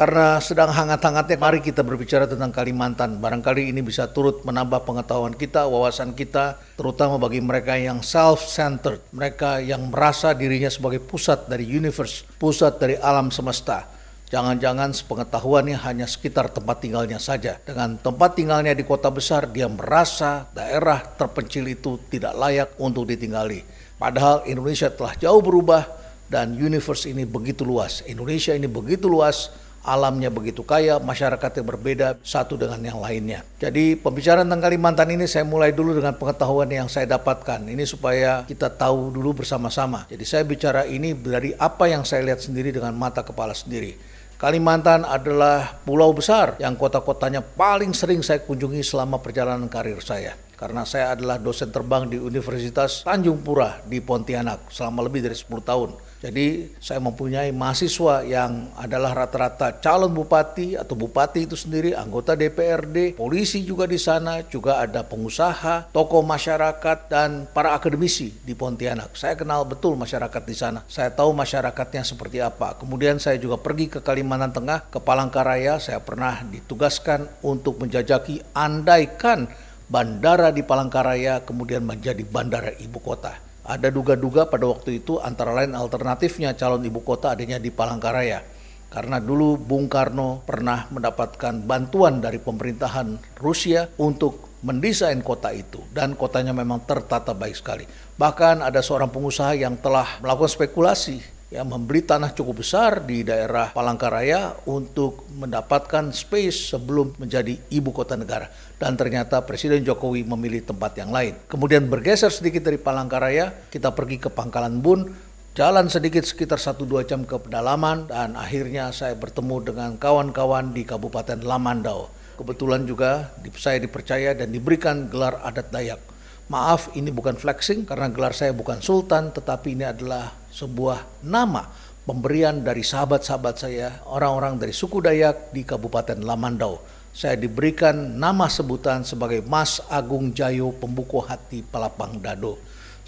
Karena sedang hangat-hangatnya, mari kita berbicara tentang Kalimantan. Barangkali ini bisa turut menambah pengetahuan kita, wawasan kita, terutama bagi mereka yang self-centered, mereka yang merasa dirinya sebagai pusat dari universe, pusat dari alam semesta. Jangan-jangan sepengetahuannya hanya sekitar tempat tinggalnya saja. Dengan tempat tinggalnya di kota besar, dia merasa daerah terpencil itu tidak layak untuk ditinggali. Padahal Indonesia telah jauh berubah dan universe ini begitu luas. Indonesia ini begitu luas alamnya begitu kaya, masyarakatnya berbeda satu dengan yang lainnya. Jadi pembicaraan tentang Kalimantan ini saya mulai dulu dengan pengetahuan yang saya dapatkan. Ini supaya kita tahu dulu bersama-sama. Jadi saya bicara ini dari apa yang saya lihat sendiri dengan mata kepala sendiri. Kalimantan adalah pulau besar yang kota-kotanya paling sering saya kunjungi selama perjalanan karir saya karena saya adalah dosen terbang di Universitas Tanjung Pura di Pontianak selama lebih dari 10 tahun. Jadi saya mempunyai mahasiswa yang adalah rata-rata calon bupati atau bupati itu sendiri, anggota DPRD, polisi juga di sana, juga ada pengusaha, tokoh masyarakat dan para akademisi di Pontianak. Saya kenal betul masyarakat di sana. Saya tahu masyarakatnya seperti apa. Kemudian saya juga pergi ke Kalimantan Tengah, ke Palangkaraya. Saya pernah ditugaskan untuk menjajaki andaikan bandara di Palangkaraya kemudian menjadi bandara ibu kota. Ada duga-duga pada waktu itu antara lain alternatifnya calon ibu kota adanya di Palangkaraya. Karena dulu Bung Karno pernah mendapatkan bantuan dari pemerintahan Rusia untuk mendesain kota itu. Dan kotanya memang tertata baik sekali. Bahkan ada seorang pengusaha yang telah melakukan spekulasi ya membeli tanah cukup besar di daerah Palangkaraya untuk mendapatkan space sebelum menjadi ibu kota negara dan ternyata Presiden Jokowi memilih tempat yang lain. Kemudian bergeser sedikit dari Palangkaraya, kita pergi ke Pangkalan Bun, jalan sedikit sekitar 1-2 jam ke pedalaman dan akhirnya saya bertemu dengan kawan-kawan di Kabupaten Lamandau. Kebetulan juga saya dipercaya dan diberikan gelar adat Dayak Maaf, ini bukan flexing karena gelar saya bukan sultan, tetapi ini adalah sebuah nama pemberian dari sahabat-sahabat saya, orang-orang dari suku Dayak di Kabupaten Lamandau. Saya diberikan nama sebutan sebagai Mas Agung Jayo Pembuku Hati Palapang Dado.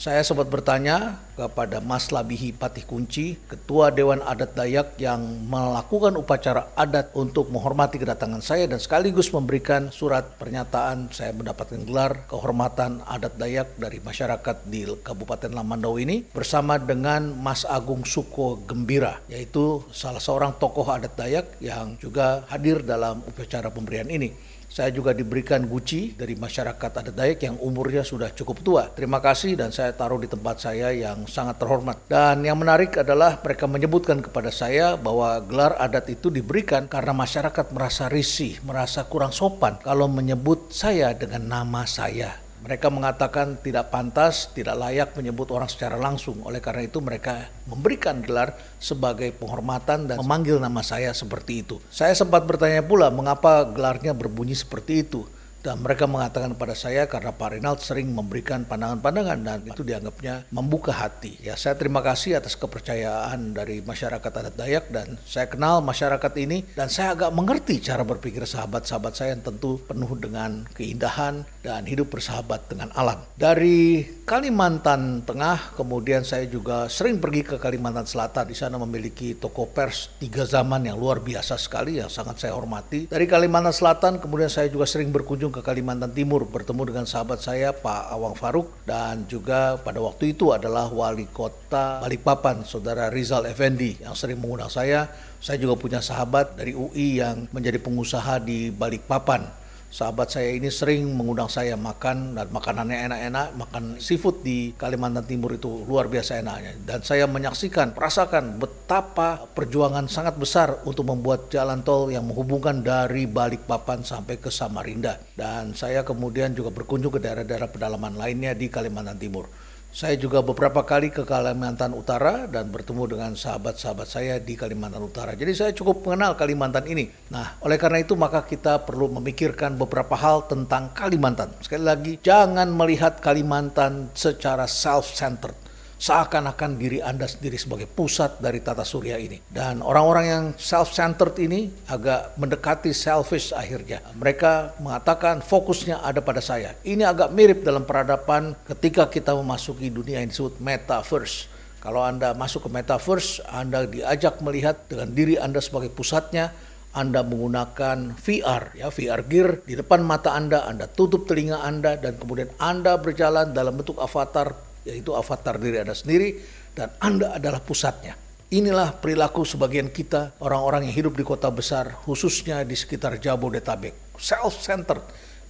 Saya sempat bertanya kepada Mas Labihi Patih Kunci, Ketua Dewan Adat Dayak yang melakukan upacara adat untuk menghormati kedatangan saya dan sekaligus memberikan surat pernyataan saya mendapatkan gelar kehormatan adat Dayak dari masyarakat di Kabupaten Lamandau ini bersama dengan Mas Agung Suko Gembira, yaitu salah seorang tokoh adat Dayak yang juga hadir dalam upacara pemberian ini. Saya juga diberikan guci dari masyarakat adat Dayak yang umurnya sudah cukup tua. Terima kasih dan saya taruh di tempat saya yang sangat terhormat. Dan yang menarik adalah mereka menyebutkan kepada saya bahwa gelar adat itu diberikan karena masyarakat merasa risih, merasa kurang sopan kalau menyebut saya dengan nama saya mereka mengatakan tidak pantas, tidak layak menyebut orang secara langsung. Oleh karena itu mereka memberikan gelar sebagai penghormatan dan memanggil nama saya seperti itu. Saya sempat bertanya pula mengapa gelarnya berbunyi seperti itu dan mereka mengatakan kepada saya karena Pak Rinald sering memberikan pandangan-pandangan dan itu dianggapnya membuka hati. Ya, saya terima kasih atas kepercayaan dari masyarakat adat Dayak dan saya kenal masyarakat ini dan saya agak mengerti cara berpikir sahabat-sahabat saya yang tentu penuh dengan keindahan dan hidup bersahabat dengan alam. Dari Kalimantan Tengah, kemudian saya juga sering pergi ke Kalimantan Selatan. Di sana memiliki toko pers tiga zaman yang luar biasa sekali yang sangat saya hormati. Dari Kalimantan Selatan, kemudian saya juga sering berkunjung berkunjung ke Kalimantan Timur bertemu dengan sahabat saya Pak Awang Faruk dan juga pada waktu itu adalah wali kota Balikpapan saudara Rizal Effendi yang sering mengundang saya. Saya juga punya sahabat dari UI yang menjadi pengusaha di Balikpapan sahabat saya ini sering mengundang saya makan dan makanannya enak-enak, makan seafood di Kalimantan Timur itu luar biasa enaknya. Dan saya menyaksikan, merasakan betapa perjuangan sangat besar untuk membuat jalan tol yang menghubungkan dari Balikpapan sampai ke Samarinda. Dan saya kemudian juga berkunjung ke daerah-daerah pedalaman lainnya di Kalimantan Timur. Saya juga beberapa kali ke Kalimantan Utara dan bertemu dengan sahabat-sahabat saya di Kalimantan Utara. Jadi saya cukup mengenal Kalimantan ini. Nah, oleh karena itu maka kita perlu memikirkan beberapa hal tentang Kalimantan. Sekali lagi, jangan melihat Kalimantan secara self-centered seakan-akan diri Anda sendiri sebagai pusat dari tata surya ini. Dan orang-orang yang self-centered ini agak mendekati selfish akhirnya. Mereka mengatakan fokusnya ada pada saya. Ini agak mirip dalam peradaban ketika kita memasuki dunia yang disebut metaverse. Kalau Anda masuk ke metaverse, Anda diajak melihat dengan diri Anda sebagai pusatnya, anda menggunakan VR, ya VR gear di depan mata Anda, Anda tutup telinga Anda dan kemudian Anda berjalan dalam bentuk avatar yaitu avatar diri Anda sendiri dan Anda adalah pusatnya. Inilah perilaku sebagian kita, orang-orang yang hidup di kota besar, khususnya di sekitar Jabodetabek. Self-centered.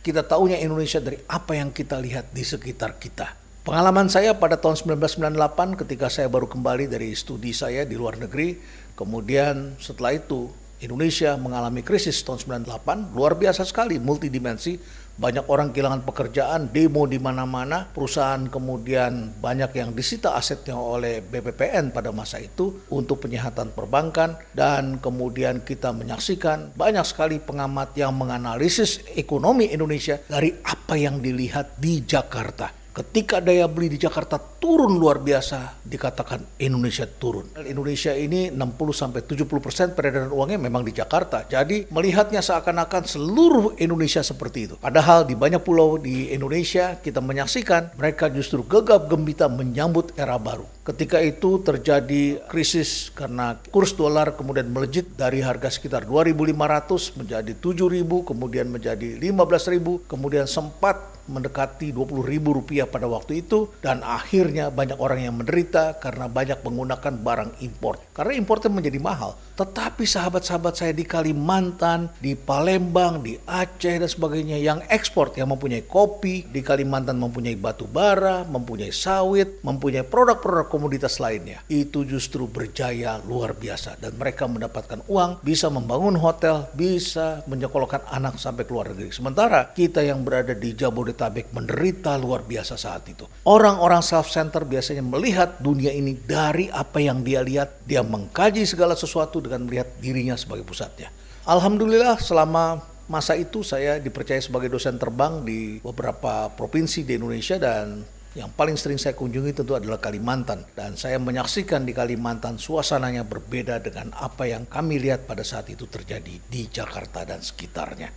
Kita tahunya Indonesia dari apa yang kita lihat di sekitar kita. Pengalaman saya pada tahun 1998 ketika saya baru kembali dari studi saya di luar negeri, kemudian setelah itu Indonesia mengalami krisis tahun 98, luar biasa sekali multidimensi banyak orang kehilangan pekerjaan, demo di mana-mana, perusahaan kemudian banyak yang disita asetnya oleh BPPN pada masa itu untuk penyihatan perbankan dan kemudian kita menyaksikan banyak sekali pengamat yang menganalisis ekonomi Indonesia dari apa yang dilihat di Jakarta Ketika daya beli di Jakarta turun luar biasa, dikatakan Indonesia turun. Indonesia ini 60-70% peredaran uangnya memang di Jakarta. Jadi melihatnya seakan-akan seluruh Indonesia seperti itu. Padahal di banyak pulau di Indonesia kita menyaksikan mereka justru gegap gembita menyambut era baru. Ketika itu terjadi krisis karena kurs dolar kemudian melejit dari harga sekitar 2.500 menjadi 7.000, kemudian menjadi 15.000, kemudian sempat mendekati rp ribu rupiah pada waktu itu dan akhirnya banyak orang yang menderita karena banyak menggunakan barang impor. Karena importnya menjadi mahal. Tetapi sahabat-sahabat saya di Kalimantan, di Palembang, di Aceh dan sebagainya yang ekspor, yang mempunyai kopi, di Kalimantan mempunyai batu bara, mempunyai sawit, mempunyai produk-produk komoditas lainnya. Itu justru berjaya luar biasa dan mereka mendapatkan uang, bisa membangun hotel, bisa menyekolahkan anak sampai keluar negeri. Sementara kita yang berada di Jabodetabek menderita luar biasa saat itu. Orang-orang self-center biasanya melihat dunia ini dari apa yang dia lihat, dia mengkaji segala sesuatu dan melihat dirinya sebagai pusatnya. Alhamdulillah selama masa itu saya dipercaya sebagai dosen terbang di beberapa provinsi di Indonesia dan yang paling sering saya kunjungi tentu adalah Kalimantan dan saya menyaksikan di Kalimantan suasananya berbeda dengan apa yang kami lihat pada saat itu terjadi di Jakarta dan sekitarnya.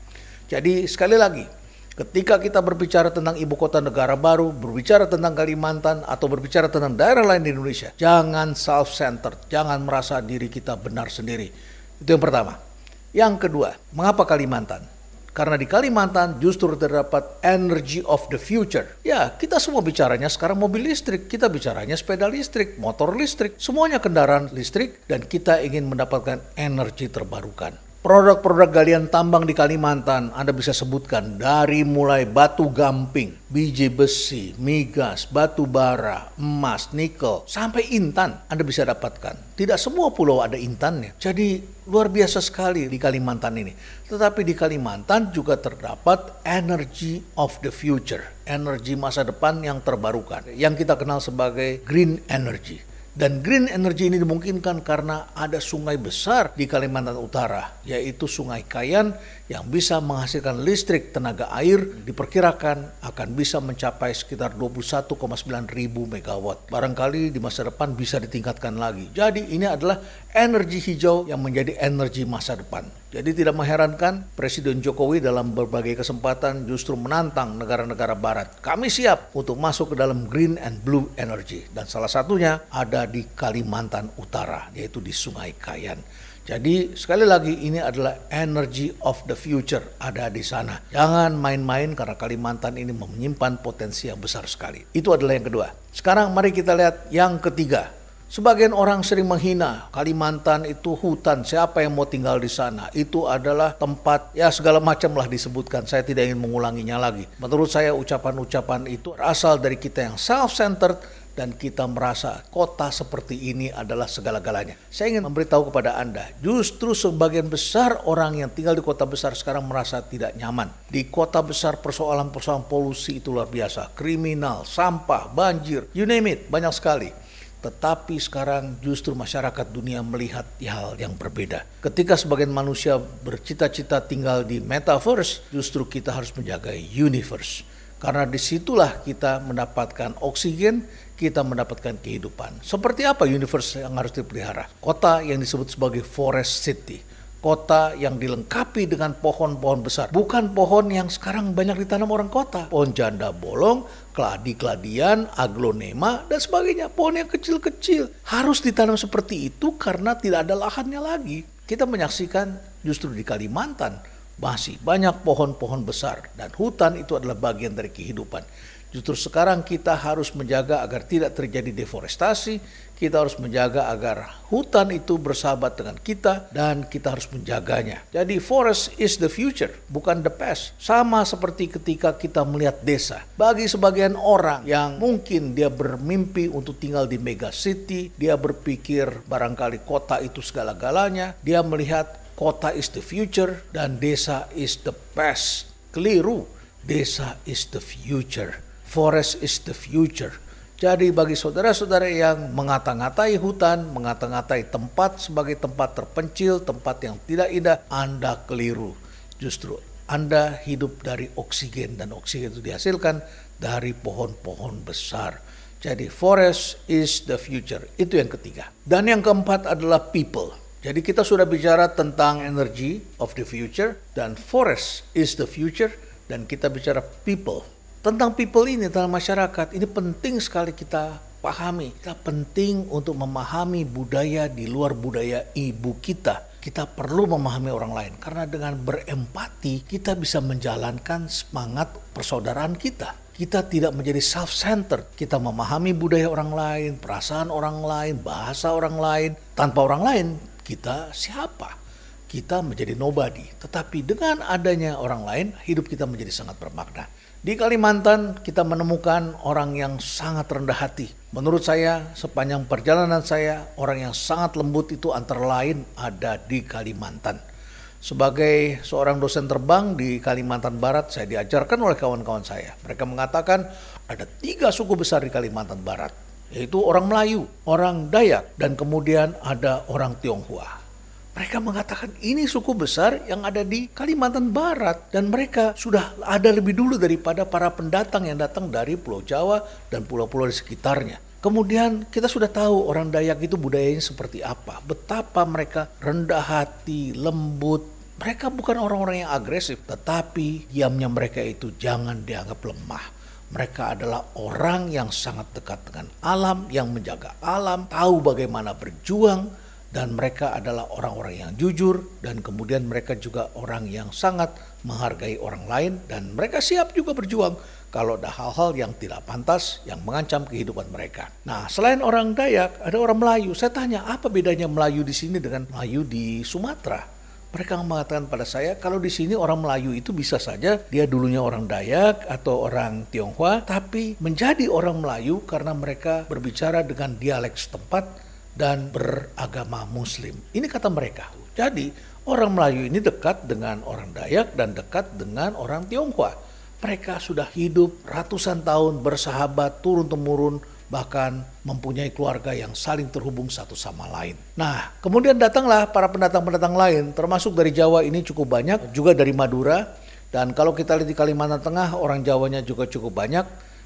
Jadi sekali lagi Ketika kita berbicara tentang ibu kota negara baru, berbicara tentang Kalimantan, atau berbicara tentang daerah lain di Indonesia, jangan self-centered, jangan merasa diri kita benar sendiri. Itu yang pertama. Yang kedua, mengapa Kalimantan? Karena di Kalimantan justru terdapat energy of the future. Ya, kita semua bicaranya sekarang mobil listrik, kita bicaranya sepeda listrik, motor listrik, semuanya kendaraan listrik, dan kita ingin mendapatkan energi terbarukan. Produk-produk galian tambang di Kalimantan Anda bisa sebutkan dari mulai batu gamping, biji besi, migas, batu bara, emas, nikel, sampai intan Anda bisa dapatkan. Tidak semua pulau ada intannya. Jadi luar biasa sekali di Kalimantan ini. Tetapi di Kalimantan juga terdapat energy of the future, energi masa depan yang terbarukan, yang kita kenal sebagai green energy. Dan green energy ini dimungkinkan karena ada sungai besar di Kalimantan Utara, yaitu Sungai Kayan yang bisa menghasilkan listrik tenaga air diperkirakan akan bisa mencapai sekitar 21,9 ribu megawatt. Barangkali di masa depan bisa ditingkatkan lagi. Jadi ini adalah energi hijau yang menjadi energi masa depan. Jadi tidak mengherankan Presiden Jokowi dalam berbagai kesempatan justru menantang negara-negara barat. Kami siap untuk masuk ke dalam green and blue energy. Dan salah satunya ada di Kalimantan Utara, yaitu di Sungai Kayan. Jadi sekali lagi ini adalah energy of the future ada di sana. Jangan main-main karena Kalimantan ini menyimpan potensi yang besar sekali. Itu adalah yang kedua. Sekarang mari kita lihat yang ketiga. Sebagian orang sering menghina Kalimantan itu hutan, siapa yang mau tinggal di sana? Itu adalah tempat ya segala macam lah disebutkan. Saya tidak ingin mengulanginya lagi. Menurut saya ucapan-ucapan itu asal dari kita yang self-centered dan kita merasa kota seperti ini adalah segala-galanya. Saya ingin memberitahu kepada Anda, justru sebagian besar orang yang tinggal di kota besar sekarang merasa tidak nyaman. Di kota besar persoalan-persoalan polusi itu luar biasa, kriminal, sampah, banjir, you name it, banyak sekali. Tetapi sekarang justru masyarakat dunia melihat hal yang berbeda. Ketika sebagian manusia bercita-cita tinggal di metaverse, justru kita harus menjaga universe karena disitulah kita mendapatkan oksigen, kita mendapatkan kehidupan. Seperti apa universe yang harus dipelihara? Kota yang disebut sebagai forest city. Kota yang dilengkapi dengan pohon-pohon besar. Bukan pohon yang sekarang banyak ditanam orang kota. Pohon janda bolong, keladi-keladian, aglonema, dan sebagainya. Pohon yang kecil-kecil. Harus ditanam seperti itu karena tidak ada lahannya lagi. Kita menyaksikan justru di Kalimantan masih banyak pohon-pohon besar dan hutan itu adalah bagian dari kehidupan. Justru sekarang kita harus menjaga agar tidak terjadi deforestasi, kita harus menjaga agar hutan itu bersahabat dengan kita dan kita harus menjaganya. Jadi forest is the future, bukan the past. Sama seperti ketika kita melihat desa. Bagi sebagian orang yang mungkin dia bermimpi untuk tinggal di mega city, dia berpikir barangkali kota itu segala-galanya, dia melihat Kota is the future dan desa is the past. Keliru. Desa is the future. Forest is the future. Jadi bagi saudara-saudara yang mengata-ngatai hutan, mengata-ngatai tempat sebagai tempat terpencil, tempat yang tidak indah, Anda keliru. Justru Anda hidup dari oksigen dan oksigen itu dihasilkan dari pohon-pohon besar. Jadi forest is the future. Itu yang ketiga. Dan yang keempat adalah people. Jadi kita sudah bicara tentang energy of the future dan forest is the future dan kita bicara people. Tentang people ini dalam masyarakat ini penting sekali kita pahami. Kita penting untuk memahami budaya di luar budaya ibu kita kita perlu memahami orang lain karena dengan berempati kita bisa menjalankan semangat persaudaraan kita. Kita tidak menjadi self-centered. Kita memahami budaya orang lain, perasaan orang lain, bahasa orang lain. Tanpa orang lain, kita siapa? Kita menjadi nobody. Tetapi dengan adanya orang lain, hidup kita menjadi sangat bermakna. Di Kalimantan kita menemukan orang yang sangat rendah hati. Menurut saya sepanjang perjalanan saya orang yang sangat lembut itu antara lain ada di Kalimantan. Sebagai seorang dosen terbang di Kalimantan Barat saya diajarkan oleh kawan-kawan saya. Mereka mengatakan ada tiga suku besar di Kalimantan Barat yaitu orang Melayu, orang Dayak, dan kemudian ada orang Tionghoa. Mereka mengatakan ini suku besar yang ada di Kalimantan Barat dan mereka sudah ada lebih dulu daripada para pendatang yang datang dari Pulau Jawa dan pulau-pulau di sekitarnya. Kemudian kita sudah tahu orang Dayak itu budayanya seperti apa, betapa mereka rendah hati, lembut, mereka bukan orang-orang yang agresif, tetapi diamnya mereka itu jangan dianggap lemah mereka adalah orang yang sangat dekat dengan alam, yang menjaga alam, tahu bagaimana berjuang, dan mereka adalah orang-orang yang jujur, dan kemudian mereka juga orang yang sangat menghargai orang lain, dan mereka siap juga berjuang kalau ada hal-hal yang tidak pantas yang mengancam kehidupan mereka. Nah, selain orang Dayak, ada orang Melayu. Saya tanya, apa bedanya Melayu di sini dengan Melayu di Sumatera? mereka mengatakan pada saya kalau di sini orang Melayu itu bisa saja dia dulunya orang Dayak atau orang Tionghoa tapi menjadi orang Melayu karena mereka berbicara dengan dialek setempat dan beragama muslim. Ini kata mereka. Jadi orang Melayu ini dekat dengan orang Dayak dan dekat dengan orang Tionghoa. Mereka sudah hidup ratusan tahun bersahabat turun-temurun bahkan mempunyai keluarga yang saling terhubung satu sama lain. Nah, kemudian datanglah para pendatang-pendatang lain, termasuk dari Jawa ini cukup banyak, juga dari Madura, dan kalau kita lihat di Kalimantan Tengah, orang Jawanya juga cukup banyak.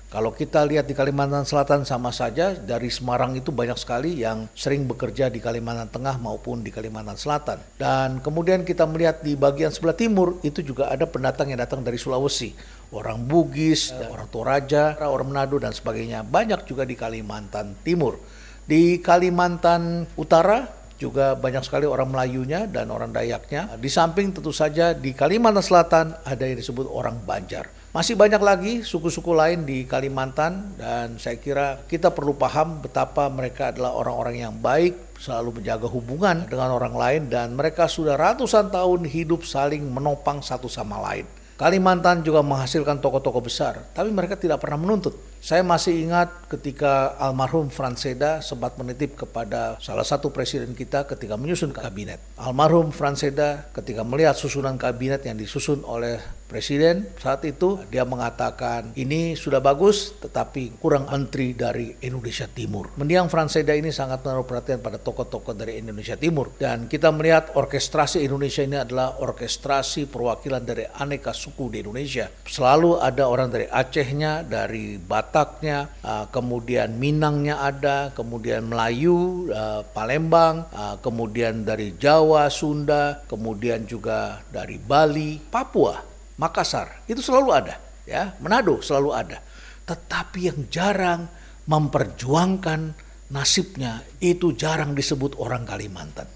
Kalau kita lihat di Kalimantan Selatan sama saja dari Semarang itu banyak sekali yang sering bekerja di Kalimantan Tengah maupun di Kalimantan Selatan. Dan kemudian kita melihat di bagian sebelah timur itu juga ada pendatang yang datang dari Sulawesi. Orang Bugis, ya. orang Toraja, orang Manado dan sebagainya. Banyak juga di Kalimantan Timur. Di Kalimantan Utara juga banyak sekali orang Melayunya dan orang Dayaknya. Di samping tentu saja di Kalimantan Selatan ada yang disebut orang Banjar masih banyak lagi suku-suku lain di Kalimantan dan saya kira kita perlu paham betapa mereka adalah orang-orang yang baik, selalu menjaga hubungan dengan orang lain dan mereka sudah ratusan tahun hidup saling menopang satu sama lain. Kalimantan juga menghasilkan tokoh-tokoh besar, tapi mereka tidak pernah menuntut. Saya masih ingat ketika almarhum Franseda sempat menitip kepada salah satu presiden kita ketika menyusun kabinet. Almarhum Franseda ketika melihat susunan kabinet yang disusun oleh presiden saat itu dia mengatakan ini sudah bagus tetapi kurang antri dari Indonesia Timur. Mendiang Franseda ini sangat menaruh perhatian pada tokoh-tokoh dari Indonesia Timur dan kita melihat orkestrasi Indonesia ini adalah orkestrasi perwakilan dari aneka suku suku di Indonesia. Selalu ada orang dari Acehnya, dari Bataknya, uh, kemudian Minangnya ada, kemudian Melayu, uh, Palembang, uh, kemudian dari Jawa, Sunda, kemudian juga dari Bali, Papua, Makassar. Itu selalu ada, ya. Manado selalu ada. Tetapi yang jarang memperjuangkan nasibnya itu jarang disebut orang Kalimantan.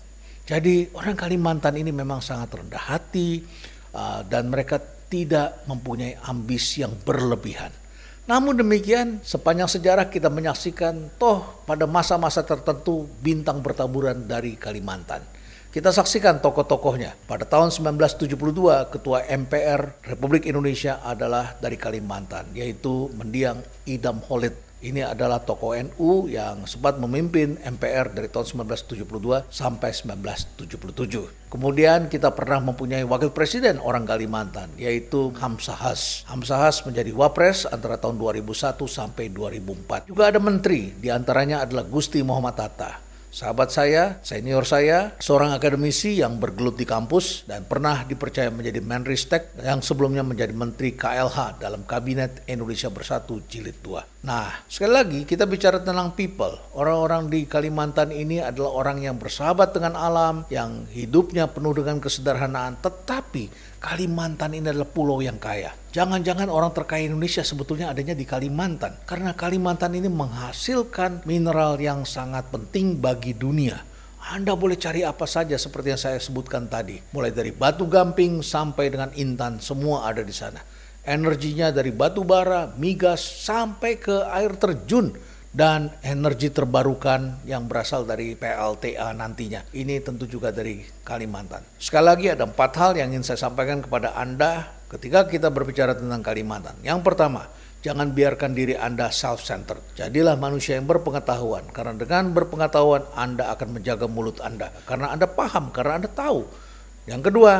Jadi orang Kalimantan ini memang sangat rendah hati dan mereka tidak mempunyai ambisi yang berlebihan. Namun demikian, sepanjang sejarah kita menyaksikan toh pada masa-masa tertentu bintang bertaburan dari Kalimantan. Kita saksikan tokoh-tokohnya. Pada tahun 1972, Ketua MPR Republik Indonesia adalah dari Kalimantan, yaitu mendiang Idam Holid. Ini adalah tokoh NU yang sempat memimpin MPR dari tahun 1972 sampai 1977. Kemudian kita pernah mempunyai wakil presiden orang Kalimantan yaitu Hamsahas. Hamsahas menjadi wapres antara tahun 2001 sampai 2004. Juga ada menteri, diantaranya adalah Gusti Muhammad Tata sahabat saya, senior saya, seorang akademisi yang bergelut di kampus dan pernah dipercaya menjadi Menristek yang sebelumnya menjadi Menteri KLH dalam Kabinet Indonesia Bersatu Jilid 2. Nah, sekali lagi kita bicara tentang people. Orang-orang di Kalimantan ini adalah orang yang bersahabat dengan alam, yang hidupnya penuh dengan kesederhanaan, tetapi Kalimantan ini adalah pulau yang kaya. Jangan-jangan orang terkaya Indonesia sebetulnya adanya di Kalimantan. Karena Kalimantan ini menghasilkan mineral yang sangat penting bagi dunia. Anda boleh cari apa saja seperti yang saya sebutkan tadi. Mulai dari batu gamping sampai dengan intan, semua ada di sana. Energinya dari batu bara, migas, sampai ke air terjun dan energi terbarukan yang berasal dari PLTA nantinya. Ini tentu juga dari Kalimantan. Sekali lagi ada empat hal yang ingin saya sampaikan kepada Anda ketika kita berbicara tentang Kalimantan. Yang pertama, jangan biarkan diri Anda self-centered. Jadilah manusia yang berpengetahuan, karena dengan berpengetahuan Anda akan menjaga mulut Anda. Karena Anda paham, karena Anda tahu. Yang kedua,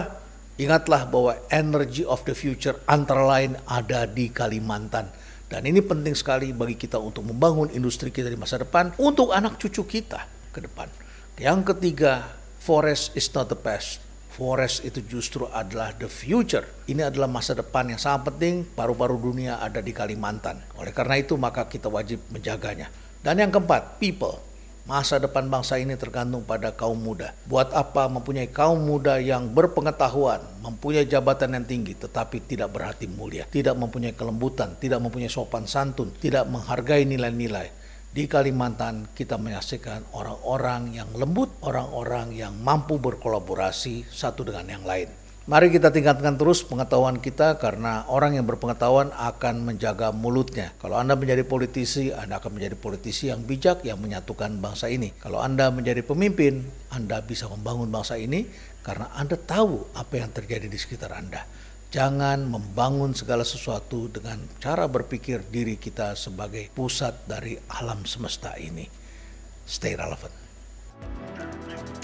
ingatlah bahwa energy of the future antara lain ada di Kalimantan dan ini penting sekali bagi kita untuk membangun industri kita di masa depan untuk anak cucu kita ke depan. Yang ketiga, forest is not the past. Forest itu justru adalah the future. Ini adalah masa depan yang sangat penting. Paru-paru dunia ada di Kalimantan. Oleh karena itu, maka kita wajib menjaganya. Dan yang keempat, people Masa depan bangsa ini tergantung pada kaum muda. Buat apa mempunyai kaum muda yang berpengetahuan, mempunyai jabatan yang tinggi, tetapi tidak berhati mulia, tidak mempunyai kelembutan, tidak mempunyai sopan santun, tidak menghargai nilai-nilai. Di Kalimantan kita menyaksikan orang-orang yang lembut, orang-orang yang mampu berkolaborasi satu dengan yang lain. Mari kita tingkatkan terus pengetahuan kita karena orang yang berpengetahuan akan menjaga mulutnya. Kalau Anda menjadi politisi, Anda akan menjadi politisi yang bijak yang menyatukan bangsa ini. Kalau Anda menjadi pemimpin, Anda bisa membangun bangsa ini karena Anda tahu apa yang terjadi di sekitar Anda. Jangan membangun segala sesuatu dengan cara berpikir diri kita sebagai pusat dari alam semesta ini. Stay relevant.